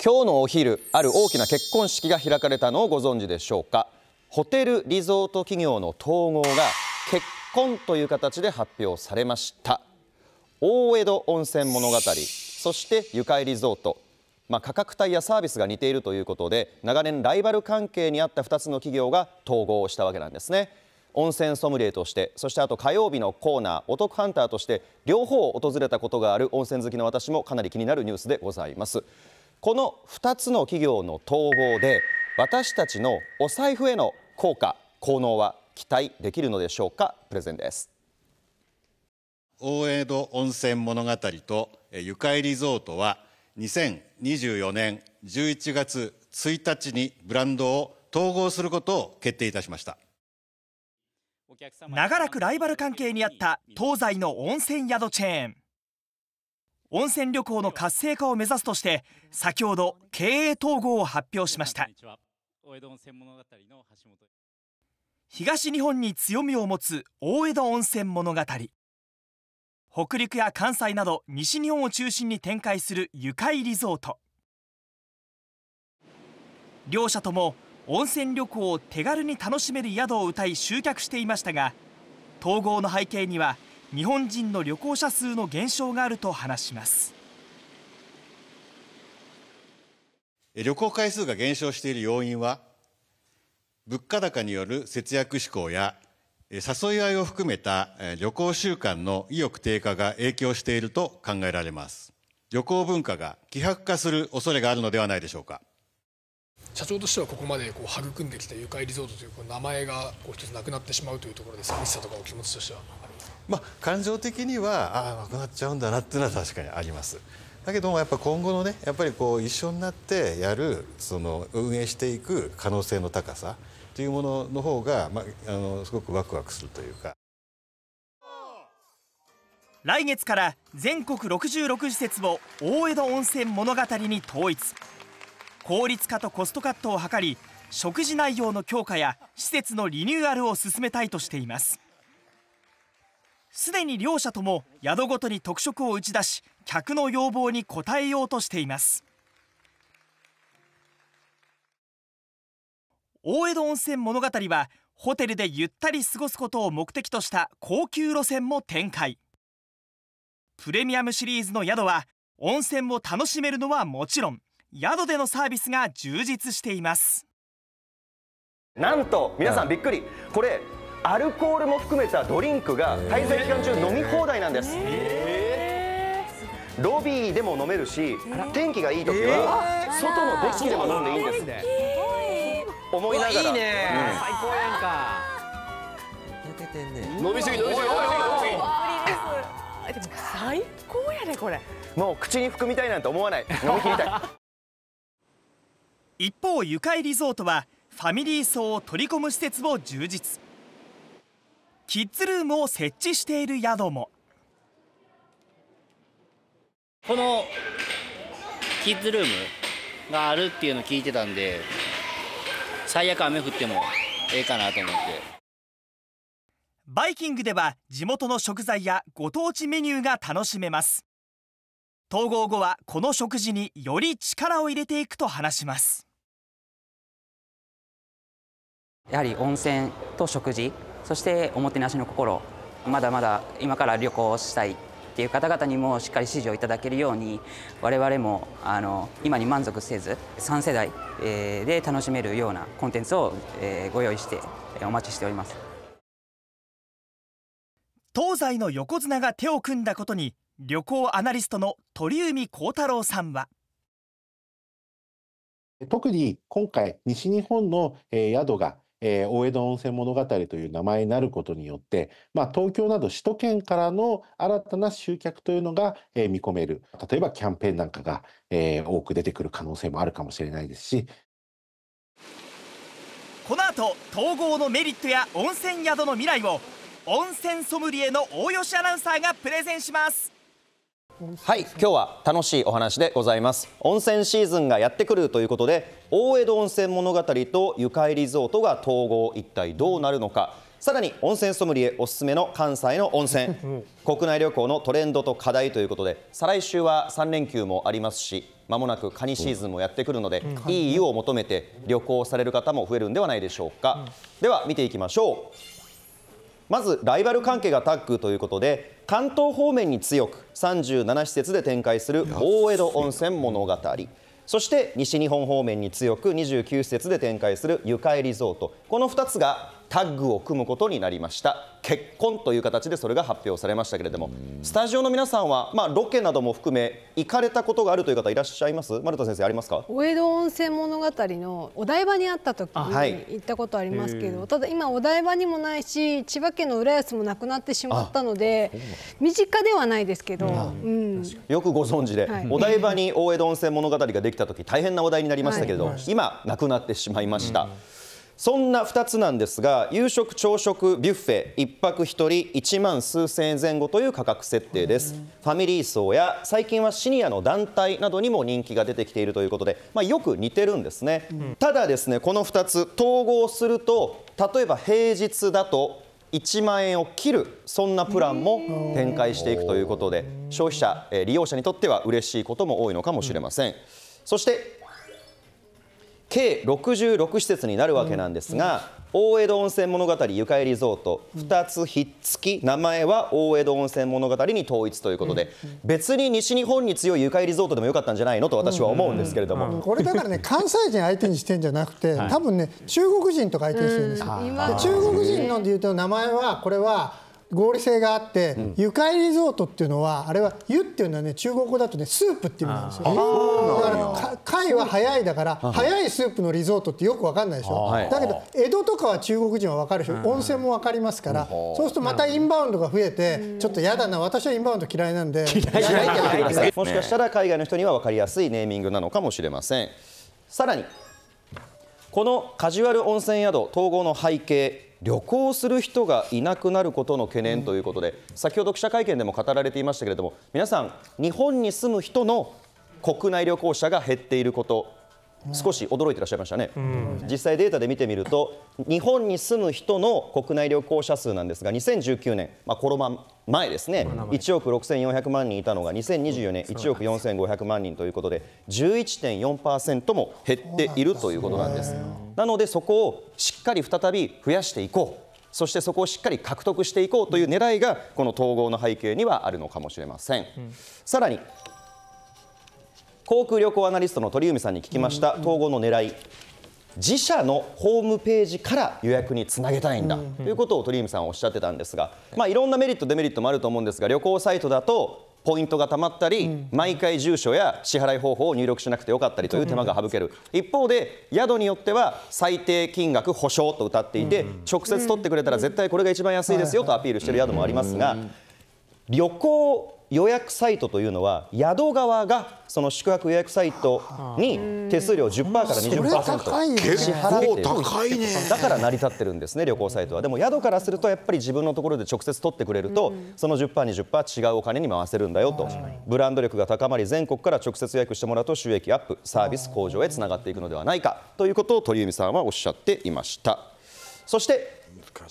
今日のお昼ある大きな結婚式が開かれたのをご存知でしょうかホテルリゾート企業の統合が結婚という形で発表されました大江戸温泉物語そしてゆかいリゾートまあ、価格帯やサービスが似ているということで長年ライバル関係にあった2つの企業が統合したわけなんですね温泉ソムリエとしてそしてあと火曜日のコーナーお得ハンターとして両方訪れたことがある温泉好きの私もかなり気になるニュースでございますこの2つの企業の統合で私たちのお財布への効果効能は期待できるのでしょうかプレゼンです大江戸温泉物語とゆかいリゾートは2024年11月1日にブランドを統合することを決定いたしました長らくライバル関係にあった東西の温泉宿チェーン温泉旅行の活性化を目指すとして先ほど経営統合を発表しました東日本に強みを持つ大江戸温泉物語北陸や関西など西日本を中心に展開するゆかいリゾート両社とも温泉旅行を手軽に楽しめる宿をうたい集客していましたが統合の背景には日本人の旅行者数の減少があると話します旅行回数が減少している要因は物価高による節約志向や誘い合いを含めた旅行習慣の意欲低下が影響していると考えられます旅行文化が希薄化する恐れがあるのではないでしょうか社長としてはここまでこう育んできた「愉快リゾート」というこう名前がこう一つなくなってしまうというところで寂しさとかお気持ちとしてはまあ、感情的にはああなくなっちゃうんだなっていうのは確かにあります。だけどもやっぱ今後のねやっぱりこう一緒になってやるその運営していく可能性の高さというものの方が、まあ、あのすごくワクワクするというか。来月から全国66施設を大江戸温泉物語に統一効率化とコストカットを図り食事内容の強化や施設のリニューアルを進めたいとしていますすでに両社とも宿ごとに特色を打ち出し客の要望に応えようとしています大江戸温泉物語はホテルでゆったり過ごすことを目的とした高級路線も展開プレミアムシリーズの宿は温泉を楽しめるのはもちろん宿でのサービスが充実していますなんと皆さんびっくりこれアルコールも含めたドリンクが滞在期間中飲み放題なんですえロビーでも飲めるし天気がいい時は外のデッキでも飲んでいいんですい思いながらいいね最高やんか寝ててんね飲みすぎ飲みすぎ飲みすぎでも最高やねこれもう口に含みたいなんて思わない飲み切りたい 一方ゆかいリゾートはファミリー層を取り込む施設を充実キッズルームを設置している宿もこのキッズルームがあるっていうのを聞いてたんで最悪雨降ってもええかなと思ってバイキングでは地元の食材やご当地メニューが楽しめます統合後はこの食事により力を入れていくと話しますやはり温泉と食事そしておもてなしの心まだまだ今から旅行したいっていう方々にもしっかり支持をいただけるように我々もあの今に満足せず3世代で楽しめるようなコンテンツをご用意してお待ちしております東西の横綱が手を組んだことに旅行アナリストの鳥海幸太郎さんは特に今回西日本の宿がえー、大江戸温泉物語という名前になることによって、まあ、東京など首都圏からの新たな集客というのが、えー、見込める例えばキャンペーンなんかが、えー、多く出てくる可能性もあるかもしれないですしこの後統合のメリットや温泉宿の未来を温泉ソムリエの大吉アナウンサーがプレゼンします。はい今日は楽しいお話でございます温泉シーズンがやってくるということで大江戸温泉物語とゆかいリゾートが統合一体どうなるのかさらに温泉ソムリエおすすめの関西の温泉 国内旅行のトレンドと課題ということで再来週は3連休もありますしまもなくカニシーズンもやってくるので、いい湯を求めて旅行される方も増えるんではないでしょうか、では見ていきましょうまずライバル関係がタッグということで関東方面に強く37施設で展開する大江戸温泉物語そして西日本方面に強く29施設で展開するゆかえリゾートこの2つがタッグを組むことになりました結婚という形でそれが発表されましたけれども、スタジオの皆さんは、まあ、ロケなども含め、行かれたことがあるという方、いらっしゃいます丸田先生、ありますかお江戸温泉物語のお台場にあった時に行ったことありますけど、はい、ただ今、お台場にもないし、千葉県の浦安もなくなってしまったので、身近ではないですけど、うん、よくご存知で、はい、お台場に大江戸温泉物語ができた時大変な話題になりましたけれど、はい、今、なくなってしまいました。うんそんな2つなんですが夕食朝食ビュッフェ1泊1人1万数千円前後という価格設定です、ファミリー層や最近はシニアの団体などにも人気が出てきているということで、まあ、よく似てるんですね、うん、ただですねこの2つ統合すると例えば平日だと1万円を切るそんなプランも展開していくということで消費者利用者にとっては嬉しいことも多いのかもしれません、うん、そして計66施設になるわけなんですが、大江戸温泉物語ゆかりリゾート2つひっつき名前は大江戸温泉物語に統一ということで、別に西日本に強いゆかりリゾートでもよかったんじゃないのと私は思うんですけれども、これだからね関西人相手にしてんじゃなくて多分ね中国人とか相手にしてるんですよ。中国人ので言うと名前はこれは合理性があって、ゆかいリゾートっていうのはあれは湯っていうのはね中国語だとねスープっていう意味なんですよだから貝は早いだから早いスープのリゾートってよくわかんないでしょだけど江戸とかは中国人はわかるし温泉もわかりますからそうするとまたインバウンドが増えてちょっと嫌だな私はインバウンド嫌いなんで嫌いってくださいもしかしたら海外の人にはわかりやすいネーミングなのかもしれませんさらにこのカジュアル温泉宿統合の背景旅行する人がいなくなることの懸念ということで、先ほど記者会見でも語られていましたけれども皆さん、日本に住む人の国内旅行者が減っていること少し驚いてらっしゃいましたね、うん、実際データで見てみると日本に住む人の国内旅行者数なんですが2019年、まあ、コロナ前ですね1億6400万人いたのが2024年1億4500万人ということで11.4%も減っているということなんですなのでそこをしっかり再び増やしていこうそしてそこをしっかり獲得していこうという狙いがこの統合の背景にはあるのかもしれません、うん、さらに航空旅行アナリストの鳥海さんに聞きました統合の狙い自社のホームページから予約につなげたいんだ、ということを鳥海さんはおっしゃってたんですが、まあ、いろんなメリットデメリットもあると思うんですが旅行サイトだとポイントがたまったり、うん、毎回住所や支払い方法を入力しなくてよかったりという手間が省ける、うん、一方で宿によっては最低金額保証と謳っていて、うん、直接取ってくれたら絶対これが一番安いですよとアピールしている宿もありますが、旅行予約サイトというのは宿側がその宿泊予約サイトに手数料10%から20%支払っている高いねだから成り立ってるんですね旅行サイトはでも宿からするとやっぱり自分のところで直接取ってくれるとその 10%20% 違うお金に回せるんだよとブランド力が高まり全国から直接予約してもらうと収益アップサービス向上へつながっていくのではないかということを鳥海さんはおっしゃっていましたそして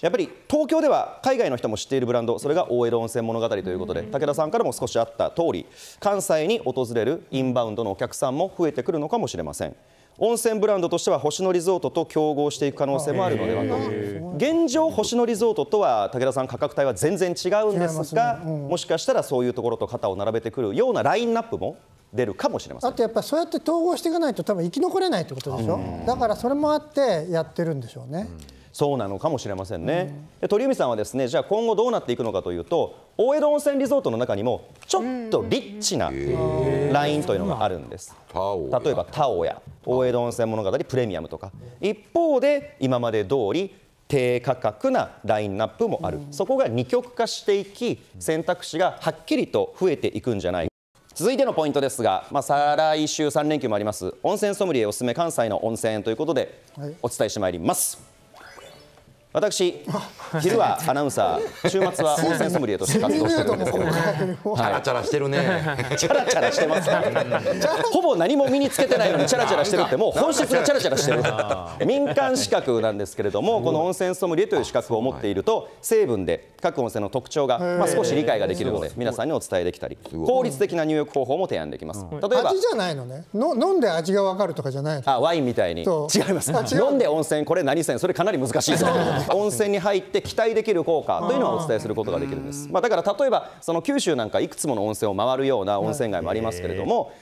やっぱり東京では海外の人も知っているブランドそれが大江戸温泉物語ということで武田さんからも少しあった通り関西に訪れるインバウンドのお客さんも増えてくるのかもしれません温泉ブランドとしては星野リゾートと競合していく可能性もあるのではと現状星野リゾートとは武田さん価格帯は全然違うんですが、もしかしたらそういうところと肩を並べてくるようなラインナップも出るかもしれませんあとやっぱりそうやって統合していかないと多分生き残れないってことでしょだからそれもあってやってるんでしょうね、そうなのかもしれませんね、うん、鳥海さんはですねじゃあ今後どうなっていくのかというと大江戸温泉リゾートの中にもちょっとリッチなラインというのがあるんです例えばタオや大江戸温泉物語プレミアムとか一方で今まで通り低価格なラインナップもある、そこが二極化していき選択肢がはっきりと増えていくんじゃないか続いてのポイントですが、まあ、再来週3連休もあります温泉ソムリエおすすめ関西の温泉ということでお伝えしてまいります。私、昼はアナウンサー、週末は温泉ソムリエとして活動してるんですけど、チャラチャラしてるね、チャラチャラしてます、ほぼ何も身につけてないのにチャラチャラしてるって、もう本質がチャラチャラしてる、民間資格なんですけれども、この温泉ソムリエという資格を持っていると、成分で各温泉の特徴が、まあ、少し理解ができるので、皆さんにお伝えできたり、効率的な入浴方法も提案できます。例えば味じゃないのねの、飲んで味が分かるとかじゃないあワインみたいに、違います、飲んで温泉、これ何せん、それかなり難しいぞ。温泉に入って期待できる効果というのはお伝えすることができるんです、まあ、だから例えばその九州なんかいくつもの温泉を回るような温泉街もありますけれども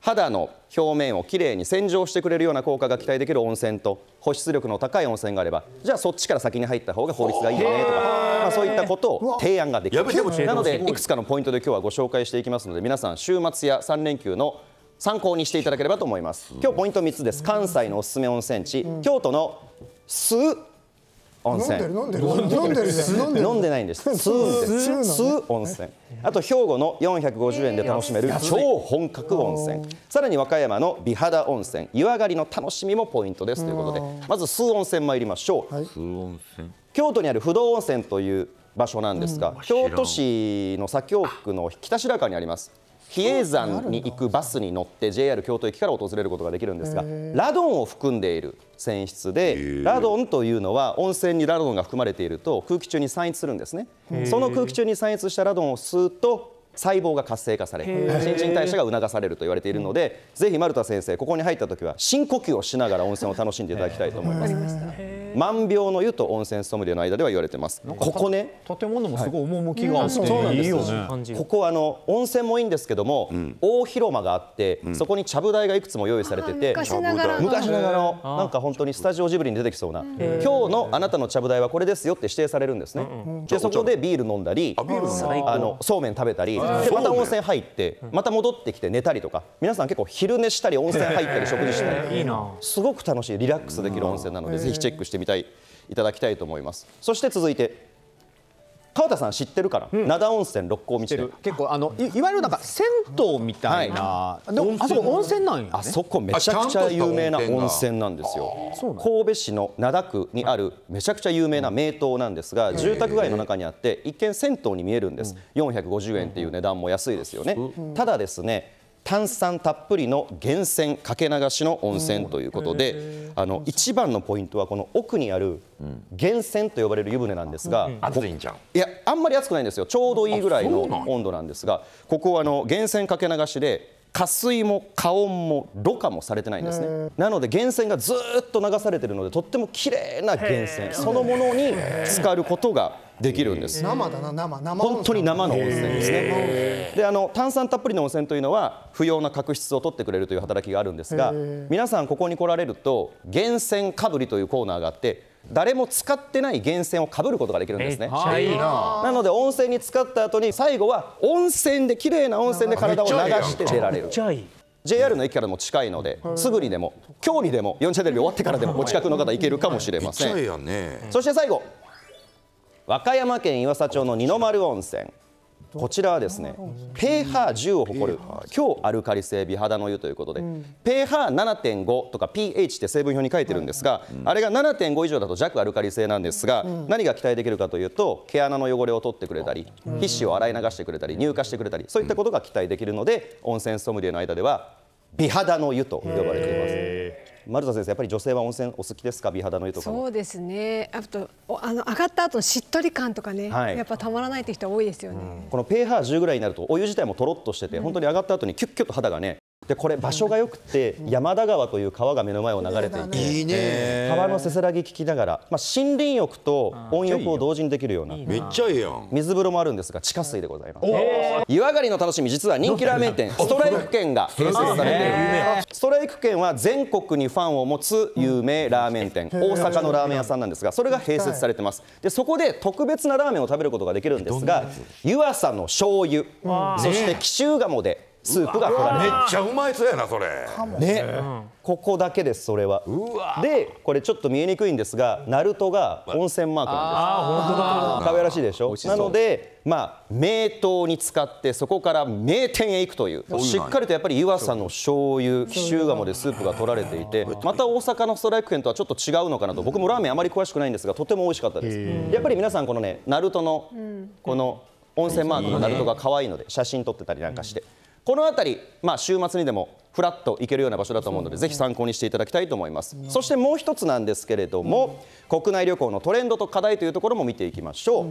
肌の表面をきれいに洗浄してくれるような効果が期待できる温泉と保湿力の高い温泉があればじゃあそっちから先に入った方が効率がいいよねとか、まあ、そういったことを提案ができるなのでいくつかのポイントで今日はご紹介していきますので皆さん週末や3連休の参考にしていただければと思います今日ポイント3つです関西のおすすめ温泉地、京都のス温泉飲んでる飲んでる飲んでる飲んでないんです通温泉あと兵庫の450円で楽しめる超本格温泉さらに和歌山の美肌温泉湯上がりの楽しみもポイントですということでまずう温泉参りましょう、京都にある不動温泉という場所なんですが、京都市の左京区の北白川にあります比叡山に行くバスに乗って JR 京都駅から訪れることができるんですがラドンを含んでいる泉質でラドンというのは温泉にラドンが含まれていると空気中に散逸するんですねその空気中に散逸したラドンを吸うと細胞が活性化され新陳代謝が促されると言われているのでぜひ丸田先生ここに入った時は深呼吸をしながら温泉を楽しんでいただきたいと思います。万病の湯と温泉ソムリエの間では言われてますここね建物もすごい趣があって、はい、いいよねここあの温泉もいいんですけども、うん、大広間があって、うん、そこにちゃぶ台がいくつも用意されてて昔ながらのなんか本当にスタジオジブリに出てきそうな今日のあなたのちゃぶ台はこれですよって指定されるんですねでそこでビール飲んだりあのそうめん食べたりまた温泉入ってまた戻ってきて寝たりとか皆さん結構昼寝したり温泉入ったり食事したりすごく楽しいリラックスできる温泉なのでぜひチェックしてみたいいただきたいと思いますそして続いて川田さん知ってるから、うん、灘温泉六甲道で結構あのいわゆるなんか銭湯みたいな、はい、でもあそこ温泉なんよ、ね、あそこめちゃくちゃ有名な温泉なんですよ神戸市の灘区にあるめちゃくちゃ有名な名湯なんですが、住宅街の中にあって一見銭湯に見えるんです、うん、450円っていう値段も安いですよね、ただですね炭酸たっぷりの源泉かけ流しの温泉ということで、あの一番のポイントは、この奥にある源泉と呼ばれる湯船なんですが、熱いんじゃんいや、あんまり暑くないんですよ、ちょうどいいぐらいの温度なんですが、ここはあの源泉かけ流しで、加水も加温もろ過もされてないんですねなので源泉がずっと流されてるのでとっても綺麗な源泉そのものに浸かることができるんです。生だな生生本当に生の温泉ですね。であの炭酸たっぷりの温泉というのは不要な角質を取ってくれるという働きがあるんですが、皆さんここに来られると源泉かぶりというコーナーがあって。誰も使ってない源泉をかぶることができるんですねなので温泉に使った後に最後は温泉で綺麗な温泉で体を流して出られる JR の駅からも近いので、すぐにでも今日にでも4チャンネル終わってからでもお近くの方行けるかもしれません、そして最後和歌山県岩佐町の二の丸温泉こちらはですね pH10 を誇る強アルカリ性美肌の湯ということで、ペー pH7.5 とか pH って成分表に書いてるんですが、あれが7.5以上だと弱アルカリ性なんですが、何が期待できるかというと毛穴の汚れを取ってくれたり皮脂を洗い流してくれたり乳化してくれたりそういったことが期待できるので温泉ソムリエの間では美肌の湯と呼ばれています。丸田先生、やっぱり女性は温泉お好きですか、美肌の湯とかそうですね、あとあの上がった後のしっとり感とかね、はい、やっぱたまらないっいう人は多いですよね、うん、この pH10 ぐらいになると、お湯自体もとろっとしてて、本当に上がった後にきゅっきゅっと肌がね、でこれ場所がよくて山田川という川が目の前を流れていて、いね川のせせらぎ聞きながら、まあ、森林浴と温浴を同時にできるようなめっちゃいいやん水風呂もあるんですが地下水でございます湯上がりの楽しみ実は人気ラーメン店ストライク券が併設されているストライク券は全国にファンを持つ有名ラーメン店大阪のラーメン屋さんなんですがそれが併設されてますでそこで特別なラーメンを食べることができるんですが湯浅の醤油そして紀州鴨でスープがめっちゃうまいそうやなそれね、うん、ここだけですそれはでこれちょっと見えにくいんですがナルトが温泉マークなんですああ本当だ可愛らしいでしょしなのでまあ名湯に使ってそこから名店へ行くというしっかりとやっぱり湯浅の醤油紀州鴨でスープが取られていてまた大阪のストライク券とはちょっと違うのかなと僕もラーメンあまり詳しくないんですがとても美味しかったですやっぱり皆さんこのねナルトのこの温泉マークのナルトが可愛いので写真撮ってたりなんかして、うんこの辺り、まあ、週末にでもフラッと行けるような場所だと思うので、ぜひ参考にしていただきたいと思います。そしてもう一つなんですけれども、国内旅行のトレンドと課題というところも見ていきましょう。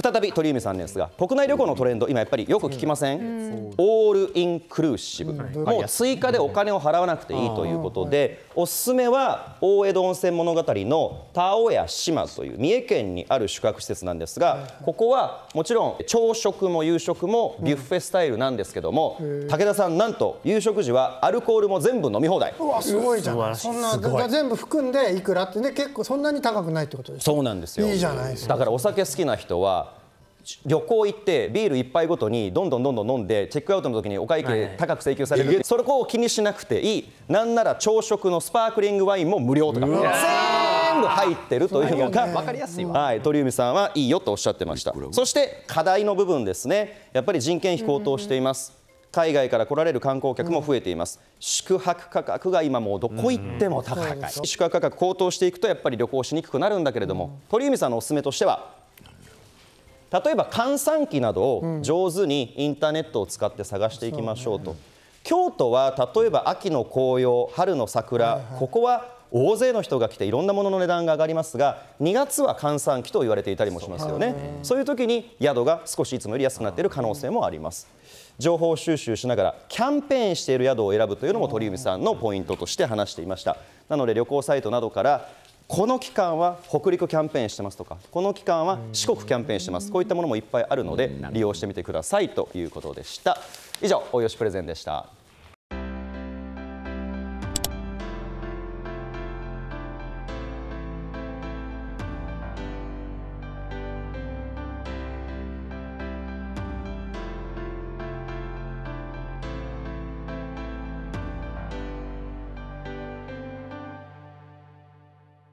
再び鳥海さんですが国内旅行のトレンド今やっぱりよく聞きません、うん、オールインクルーシブ、うん、もう追加でお金を払わなくていいということで、うん、おすすめは大江戸温泉物語の田尾屋島という三重県にある宿泊施設なんですがここはもちろん朝食も夕食もビュッフェスタイルなんですけども、武田さんなんと夕食時はアルコールも全部飲み放題うわすごいじゃんそんな全部含んでいくらってね結構そんなに高くないってことですそうなんですよいいじゃないですかだからお酒好きな人は旅行行ってビール1杯ごとにどんどんどんどん飲んでチェックアウトの時にお会計高く請求される、それを気にしなくていいなんなら朝食のスパークリングワインも無料とか全部入ってるというのがかりやすいはい、鳥海さんはいいよとおっしゃってましたそして課題の部分ですねやっぱり人件費高騰しています、海外から来られる観光客も増えています、うん、宿泊価格が今もうどこ行っても高い、うん、宿泊価格高騰していくとやっぱり旅行しにくくなるんだけれども、鳥海さんのおすすめとしては例えば閑散期などを上手にインターネットを使って探していきましょうと。京都は例えば秋の紅葉春の桜、はいはい、ここは大勢の人が来ていろんなものの値段が上がりますが2月は閑散期と言われていたりもしますよねそういう時に宿が少しいつもより安くなっている可能性もあります情報収集しながらキャンペーンしている宿を選ぶというのも鳥海さんのポイントとして話していましたなので旅行サイトなどからこの期間は北陸キャンペーンしてますとか、この期間は四国キャンペーンしてます、こういったものもいっぱいあるので、利用してみてくださいということでした。以上、よしプレゼンでした。